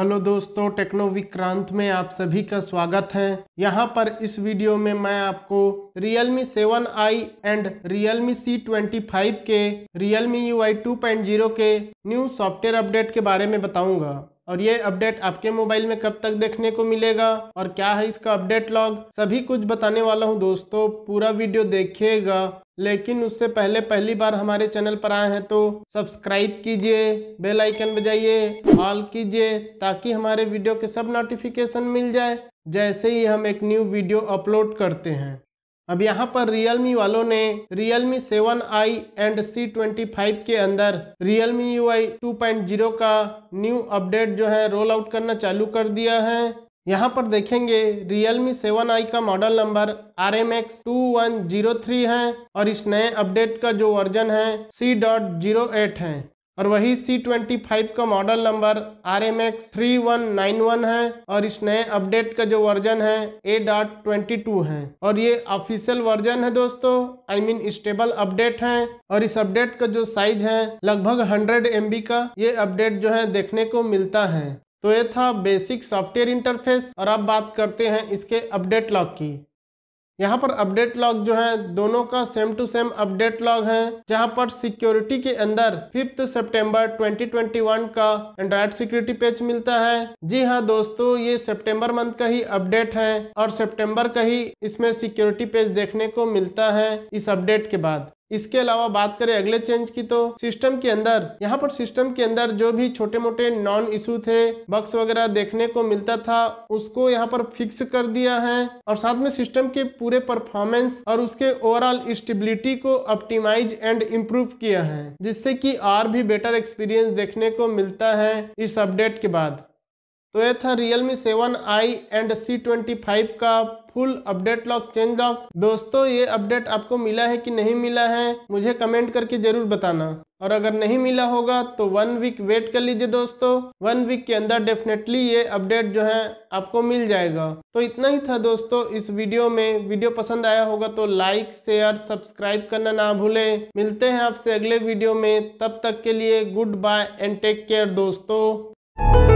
hello दोस्तों techno Vikrant में आप सभी का स्वागत है यहाँ पर इस वीडियो में मैं आपको Realme 7i and Realme twenty five के रियल टू पॉइंट जीरो के न्यू सॉफ्टवेयर अपडेट के बारे में बताऊंगा और ये अपडेट आपके मोबाइल में कब तक देखने को मिलेगा और क्या है इसका अपडेट लॉग सभी कुछ बताने वाला हूँ दोस्तों पूरा वीडियो देखिएगा लेकिन उससे पहले पहली बार हमारे चैनल पर आए हैं तो सब्सक्राइब कीजिए बेल आइकन बजाइए ऑल कीजिए ताकि हमारे वीडियो के सब नोटिफिकेशन मिल जाए जैसे ही हम एक न्यू वीडियो अपलोड करते हैं अब यहाँ पर Realme वालों ने Realme 7i एंड C25 के अंदर Realme UI 2.0 का न्यू अपडेट जो है रोल आउट करना चालू कर दिया है यहाँ पर देखेंगे Realme 7i का model number R M X two one zero three है और इस नए अपडेट का जो वर्जन है सी डॉट जीरो एट है और वही सी ट्वेंटी फाइव का model number R M X three one nine one है और इस नए अपडेट का जो वर्जन है ए डॉट ट्वेंटी टू है और ये ऑफिशियल वर्जन है दोस्तों आई मीन स्टेबल अपडेट है और इस अपडेट का जो साइज है लगभग हंड्रेड एम का ये अपडेट जो है देखने को मिलता है तो ये था बेसिक सॉफ्टवेयर इंटरफेस और अब बात करते हैं इसके अपडेट लॉक की यहाँ पर अपडेट लॉग जो है दोनों का same to same update log है जहाँ पर सिक्योरिटी के अंदर फिफ्थ सितंबर 2021 का एंड्रॉयड सिक्योरिटी पेज मिलता है जी हाँ दोस्तों ये सितंबर मंथ का ही अपडेट है और सितंबर का ही इसमें सिक्योरिटी पेज देखने को मिलता है इस अपडेट के बाद इसके अलावा बात करें अगले चेंज की तो सिस्टम के अंदर यहाँ पर सिस्टम के अंदर जो भी छोटे मोटे नॉन इशू थे बक्स वगैरह देखने को मिलता था उसको यहाँ पर फिक्स कर दिया है और साथ में सिस्टम के पूरे परफॉर्मेंस और उसके ओवरऑल स्टेबिलिटी को ऑप्टिमाइज एंड इम्प्रूव किया है जिससे कि और भी बेटर एक्सपीरियंस देखने को मिलता है इस अपडेट के बाद तो ये था Realme 7i and C five का full update log change log दोस्तों ये अपडेट आपको मिला है कि नहीं मिला है मुझे कमेंट करके जरूर बताना और अगर नहीं मिला होगा तो वन वीक वेट कर लीजिए दोस्तों वन वीक के अंदर डेफिनेटली ये अपडेट जो है आपको मिल जाएगा तो इतना ही था दोस्तों इस वीडियो में वीडियो पसंद आया होगा तो लाइक शेयर सब्सक्राइब करना ना भूले मिलते हैं आपसे अगले वीडियो में तब तक के लिए good bye and take care दोस्तों